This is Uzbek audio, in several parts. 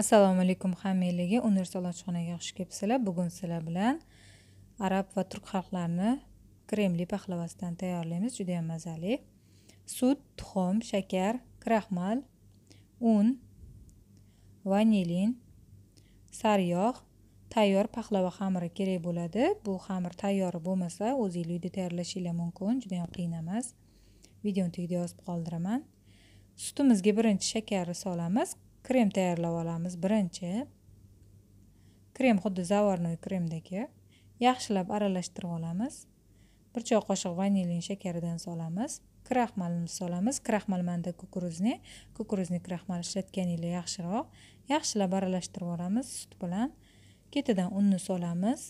assalomu alaykum hammanglarga universal oshxonaga xush kelibsizlar bugun sizlar bilan arab va turk xalqlarini kremli pahlavasidan tayyorlaymiz juda yam mazali sut tuxum shakar kraxmal un vanilin sariyog' tayyor pahlava xamiri kerak bo'ladi bu xamir tayyori bo'lmasa o'zingiz uyda tayyorlashinglar mumkin juda yam qiyin emas videoni tagida yozib qoldiraman sutimizga birinchi shakarni solamiz krem tayyorlab olamiz birinchi krem xuddi zavornoy kremdagi yaxshilab aralashtirib olamiz bir choy qoshiq vanilin shakaridan solamiz kraxmalni solamiz kraxmal manda kukuruzni kukuruzni kraxmal ishlatganinglar yaxshiroq yaxshilab aralashtirib olamiz sut bilan ketidan unni solamiz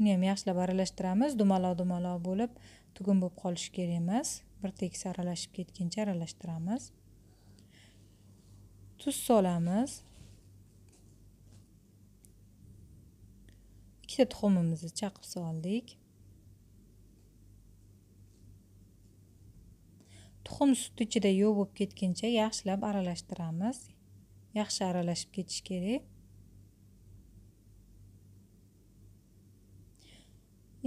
uni ham yaxshilab aralashtiramiz dumaloq dumaloq bo'lib tugun bo'lib qolishi kerak emas bir tekis aralashib ketguncha aralashtiramiz tuz solamiz ikkita tuxumimizni chaqib soldik tuxum sut ichida yo'q bo'lib ketguncha yaxshilab aralashtiramiz yaxshi aralashib ketishi kerak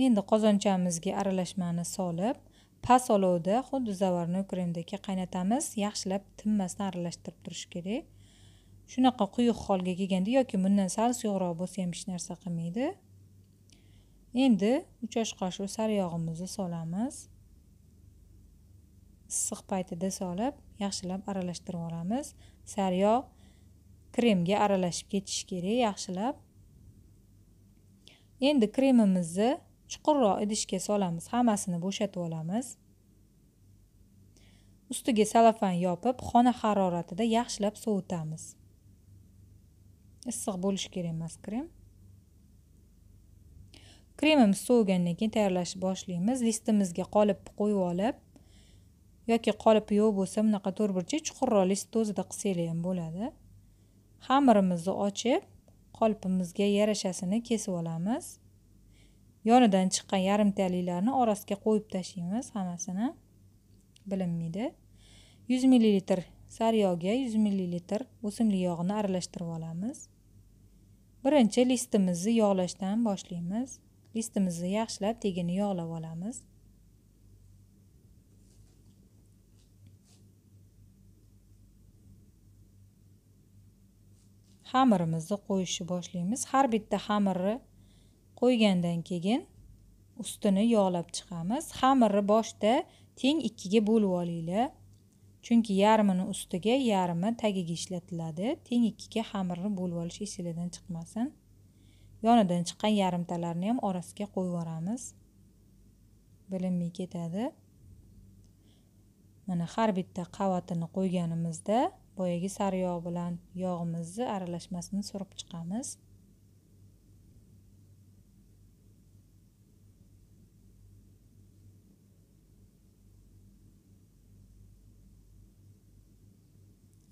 endi qozonchamizga aralashmani solib past olovda xuddi zavarni kremdagi qaynatamiz yaxshilab tinmasdan aralashtirib turish kerak shunaqa quyuq holga kelganda yoki bundan sal suyuqroq bo'lsa ham hech narsa qilmaydi endi uch osh qoshiq sariyog'imizni solamiz issiq paytida solib yaxshilab aralashtirib olamiz sariyog' kremga aralashib ketishi kerak yaxshilab endi kremimizni chuqurroq idishga solamiz hammasini bo'shatib olamiz ustiga salafan yopib xona haroratida yaxshilab sovutamiz issiq bo'lishi kerak emas krem kremimiz sovigandan keyin tayyorlashni boshlaymiz listimizga qolipni qo'yib olib yoki qolipi yo'q bo'lsa bunaqa to'rtburchak chuqurroq list o'zida qilsanglar ham bo'ladi xamirimizni ochib qolipimizga yarashasini kesib olamiz yonidan chiqqan yarim yarimtaliklarni orasiga qo'yib tashlaymiz hammasini bilinmaydi yuz millilitr sariyog'ga yuz millilitr o'simlik yog'ini aralashtirib olamiz birinchi listimizni yog'lashdan boshlaymiz listimizni yaxshilab tegini yog'lab olamiz xamirimizni qo'yishni boshlaymiz har bitta xamirni qo'ygandan keyin ustini yog'lab chiqamiz xamirni boshda teng ikkiga bo'lib olinglar chunki yarmini ustiga yarmi tagiga ishlatiladi teng ikkiga xamirni bo'lib olish esinglardan chiqmasin yonidan chiqqan yarimtalarni ham orasiga qo'yib yuboramiz bilinmay ketadi mana har bitta qavatini qo'yganimizda boyagi sariyog' bilan yog'imizni aralashmasini surib chiqamiz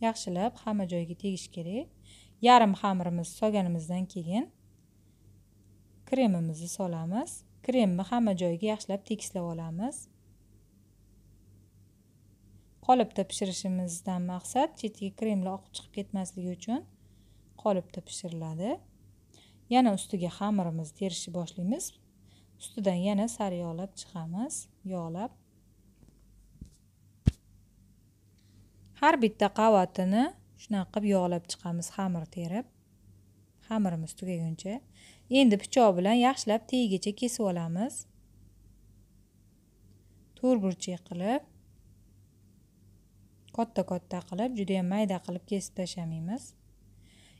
yaxshilab hamma joyga tegish kerak yarim xamirimizni solganimizdan keyin kremimizni solamiz kremni hamma joyiga yaxshilab tekislab olamiz qolipda pishirishimizdan maqsad chetiga kremlar oqib chiqib ketmasligi uchun qolipda pishiriladi yana ustiga xamirimizni terishni boshlaymiz ustidan yana sari chiqamiz yog'lab har bitta qavatini shunaqa qilib yog'lab chiqamiz xamir terib xamirimiz tugaguncha endi pichoq bilan yaxshilab tagigacha kesib olamiz to'rtburchak qilib katta katta qilib juda judayam mayda qilib kesib tashlamaymiz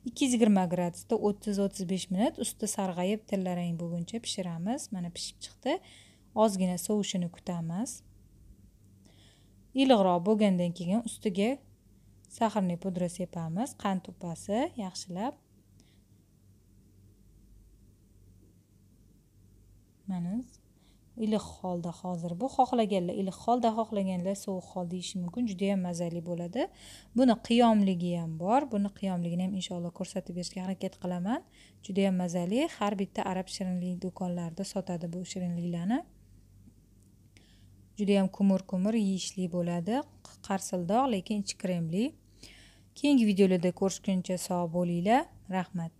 ikki yuz yigirma gradusda o'ttiz o'ttiz besh minut usti sarg'ayib tillarang bo'lguncha pishiramiz mana pishib chiqdi ozgina sovishini kutamiz iliqroq bo'lgandan keyin ustiga sahrni pudra sepamiz qand upasi yaxshilab mana iliq holda hozir bu xohlaganlar iliq holda xohlaganlar sovuq holda yeyishi mumkin juda yam mazali bo'ladi buni qiyomligi ham bor buni qiyomligini ham inshaalloh ko'rsatib berishga harakat qilaman juda yam mazali har bitta arab shirinlik do'konlarida sotadi bu shirinliklarni judayam ko'mir ko'mir yeyishli bo'ladi qarsildoq lekin ichi kremli keyingi videolarda ko'rishguncha sog' bo'linglar rahmat